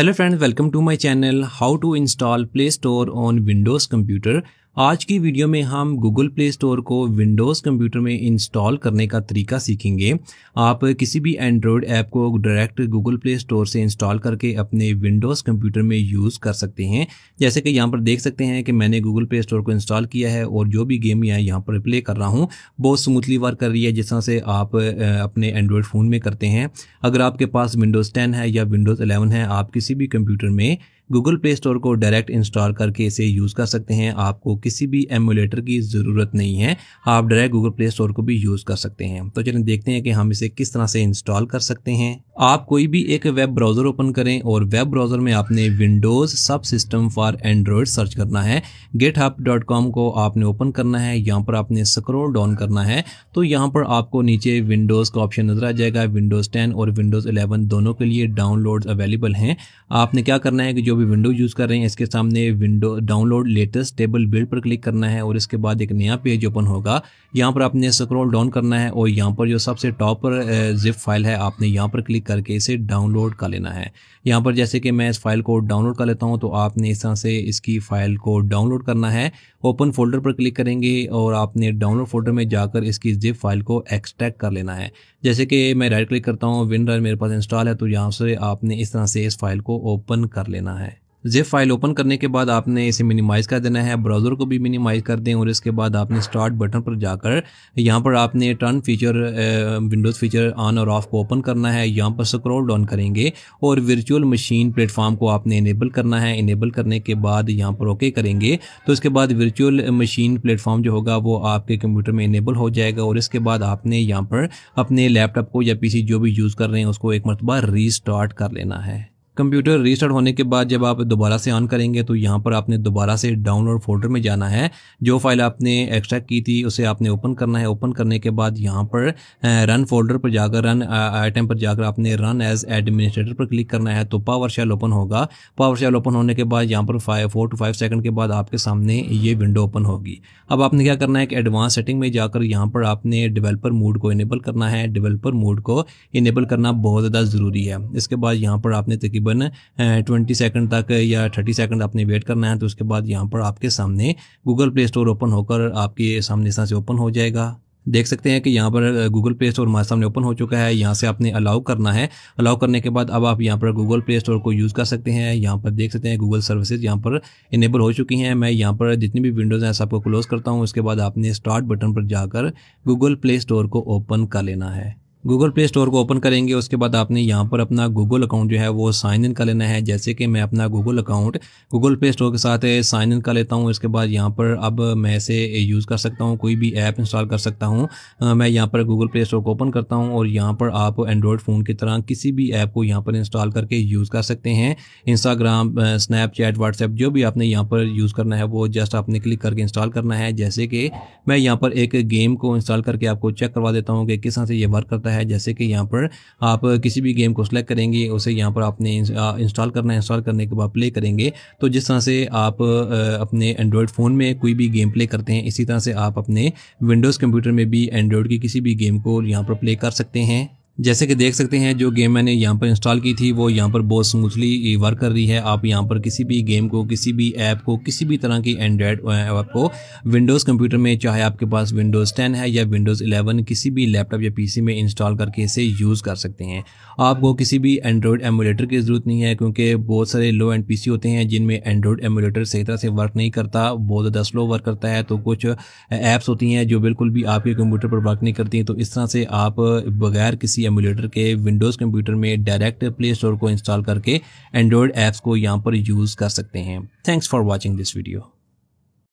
Hello friends, welcome to my channel how to install Play Store on Windows computer. आज की video में हम Google Play Store को Windows computer में install करने का तरीका सीखेंगे आप किसी भी एंड्रॉयड ऐप को डायरेक्ट गूगल प्ले स्टोर से इंस्टॉल करके अपने विंडोज़ कंप्यूटर में यूज़ कर सकते हैं जैसे कि यहाँ पर देख सकते हैं कि मैंने गूगल प्ले स्टोर को इंस्टॉल किया है और जो भी गेम यहाँ यहाँ पर प्ले कर रहा हूँ बहुत स्मूथली वर्क कर रही है जिस तरह से आप अपने एंड्रॉयड फ़ोन में करते हैं अगर आपके पास विंडोज़ टेन है या विंडोज़ अलेवन है आप किसी भी कंप्यूटर में गूगल प्ले स्टोर को डायरेक्ट इंस्टॉल करके इसे यूज़ कर सकते हैं आपको किसी भी एमुलेटर की ज़रूरत नहीं है आप डायरेक्ट गूगल प्ले स्टोर को भी यूज़ कर सकते हैं तो चलिए देखते हैं कि हम इसे किस तरह से इंस्टॉल कर सकते हैं आप कोई भी एक वेब ब्राउज़र ओपन करें और वेब ब्राउज़र में आपने विंडोज़ सब सिस्टम फॉर एंड्रॉयड सर्च करना है गेट को आपने ओपन करना है यहाँ पर आपने स्क्रोल डाउन करना है तो यहाँ पर आपको नीचे विंडोज़ का ऑप्शन नज़र आ जाएगा विंडोज़ टेन और विंडोज़ इलेवन दोनों के लिए डाउनलोड अवेलेबल हैं आपने क्या करना है कि जो भी विंडो यूज़ कर रहे हैं इसके सामने window download latest stable build पर क्लिक करना है और इसके बाद एक नया पेज ओपन होगा यहाँ पर आपने स्क्रोल डाउन करना है और यहाँ पर जो सबसे टॉप पर जिप फाइल है आपने यहाँ पर क्लिक करके इसे डाउनलोड कर लेना है यहाँ पर जैसे कि मैं इस फाइल को डाउनलोड कर लेता हूँ तो आपने इस तरह से इसकी फ़ाइल को डाउनलोड करना है ओपन फोल्डर पर क्लिक करेंगे और आपने डाउनलोड फोल्डर में जाकर इसकी जिप फाइल को एक्सट्रैक्ट कर लेना है जैसे कि मैं राइट क्लिक करता हूँ विन मेरे पास इंस्टॉल है तो यहाँ से आपने इस तरह से इस फाइल को ओपन कर लेना है जिप फाइल ओपन करने के बाद आपने इसे मिनिमाइज़ कर देना है ब्राउज़र को भी मिनिमाइज़ कर दें और इसके बाद आपने स्टार्ट बटन पर जाकर यहाँ पर आपने turn feature Windows feature on और ऑफ को ओपन करना है यहाँ पर स्क्रॉल डाउन करेंगे और वर्चुअल मशीन प्लेटफॉर्म को आपने इनेबल करना है इनेबल करने के बाद यहाँ पर ओके करेंगे तो इसके बाद वर्चुअल मशीन प्लेटफॉर्म जो होगा वो आपके कंप्यूटर में इनेबल हो जाएगा और इसके बाद आपने यहाँ पर अपने लैपटॉप को या पी जो भी यूज़ कर रहे हैं उसको एक मरतबा री कर लेना है कंप्यूटर रिस्टार्ट होने के बाद जब आप दोबारा से ऑन करेंगे तो यहाँ पर आपने दोबारा से डाउनलोड फोल्डर में जाना है जो फाइल आपने एक्सट्रैक्ट की थी उसे आपने ओपन करना है ओपन करने के बाद यहाँ पर रन फोल्डर पर जाकर रन आइटम पर जाकर आपने रन एज एडमिनिस्ट्रेटर पर क्लिक करना है तो पावर शेल ओपन होगा पावर शेल ओपन होने के बाद यहाँ पर five four two five second के बाद आपके सामने ये विंडो ओपन होगी अब आपने क्या करना है कि एडवांस सेटिंग में जाकर यहाँ पर आपने डिवेलपर मोड को इनेबल करना है डिवेलपर मोड को इनेबल करना बहुत ज़्यादा ज़रूरी है इसके बाद यहाँ पर आपने तकरीबन तकरीबन ट्वेंटी सेकंड तक या थर्टी सेकंड आपने वेट करना है तो उसके बाद यहाँ पर आपके सामने गूगल प्ले स्टोर ओपन होकर आपके सामने से ओपन हो जाएगा देख सकते हैं कि यहाँ पर गूगल प्ले स्टोर हमारे सामने ओपन हो चुका है यहाँ से आपने अलाउ करना है अलाउ करने के बाद अब आप यहाँ पर गूगल प्ले स्टोर को यूज़ कर सकते हैं यहाँ पर देख सकते हैं गूगल सर्विसेज यहाँ पर इनेबल हो चुकी हैं मैं यहाँ पर जितनी भी विंडोज़ हैं सबको क्लोज़ करता हूँ उसके बाद आपने स्टार्ट बटन पर जाकर गूगल प्ले स्टोर को ओपन कर लेना है गूगल प्ले स्टोर को ओपन करेंगे उसके बाद आपने यहाँ पर अपना गूगल अकाउंट जो है वो साइन इन कर लेना है जैसे कि मैं अपना Google account Google Play Store के साथ साइन इन कर लेता हूँ इसके बाद यहाँ पर अब मैं इसे यूज़ कर सकता हूँ कोई भी ऐप इंस्टॉल कर सकता हूँ मैं यहाँ पर गूगल प्ले स्टोर को ओपन करता हूँ और यहाँ पर आप एंड्रॉयड फ़ोन की तरह किसी भी ऐप को यहाँ पर इंस्टॉल करके यूज़ कर सकते हैं इंस्टाग्राम स्नैपचैट व्हाट्सएप जो भी आपने यहाँ पर यूज़ करना है वो जस्ट आपने क्लिक करके इंस्टॉल करना है जैसे कि मैं यहाँ पर एक गेम को इंस्टॉल करके आपको चेक करवा देता हूँ कि किस तरह से ये वर्क करता है जाता है जैसे कि यहाँ पर आप किसी भी गेम को सेलेक्ट करेंगे उसे यहाँ पर आपने इंस्टॉल करना है इंस्टॉल करने के बाद प्ले करेंगे तो जिस तरह से आप अपने एंड्रॉयड फ़ोन में कोई भी गेम प्ले करते हैं इसी तरह से आप अपने विंडोज़ कंप्यूटर में भी एंड्रॉयड की किसी भी गेम को यहाँ पर प्ले कर सकते हैं जैसे कि देख सकते हैं जो गेम मैंने यहाँ पर इंस्टॉल की थी वो यहाँ पर बहुत स्मूथली वर्क कर रही है आप यहाँ पर किसी भी गेम को किसी भी ऐप को किसी भी तरह की एंड्रॉयड ऐप को विंडोज़ कंप्यूटर में चाहे आपके पास विंडोज़ टेन है या विंडोज़ इलेवन किसी भी लैपटॉप या पीसी में इंस्टॉल करके इसे यूज़ कर सकते हैं आपको किसी भी एंड्रॉयड एमुलेटर की ज़रूरत नहीं है क्योंकि बहुत सारे लो एंड सी होते हैं जिनमें एंड्रॉयड एमुलेटर सही तरह से वर्क नहीं करता बहुत ज़्यादा स्लो वर्क करता है तो कुछ ऐप्स होती हैं जो बिल्कुल भी आपके कंप्यूटर पर वर्क नहीं करती हैं तो इस तरह से आप बगैर किसी एमुलेटर के विंडोज़ कंप्यूटर में डायरेक्ट प्ले स्टोर को इंस्टॉल करके एंड्रॉयड ऐप्स को यहाँ पर यूज़ कर सकते हैं thanks for watching this video